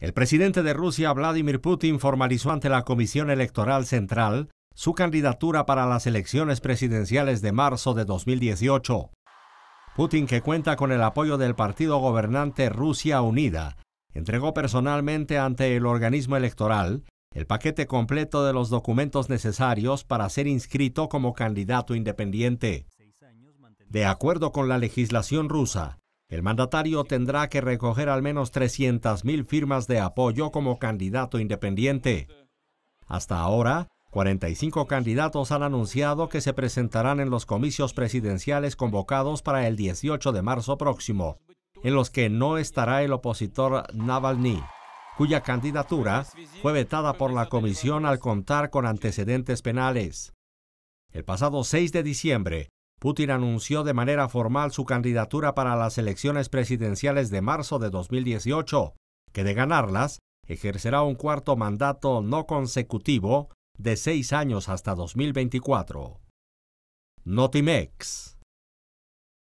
El presidente de Rusia, Vladimir Putin, formalizó ante la Comisión Electoral Central su candidatura para las elecciones presidenciales de marzo de 2018. Putin, que cuenta con el apoyo del partido gobernante Rusia Unida, entregó personalmente ante el organismo electoral el paquete completo de los documentos necesarios para ser inscrito como candidato independiente. De acuerdo con la legislación rusa, el mandatario tendrá que recoger al menos 300.000 firmas de apoyo como candidato independiente. Hasta ahora, 45 candidatos han anunciado que se presentarán en los comicios presidenciales convocados para el 18 de marzo próximo, en los que no estará el opositor Navalny, cuya candidatura fue vetada por la comisión al contar con antecedentes penales. El pasado 6 de diciembre, Putin anunció de manera formal su candidatura para las elecciones presidenciales de marzo de 2018, que de ganarlas ejercerá un cuarto mandato no consecutivo de seis años hasta 2024. Notimex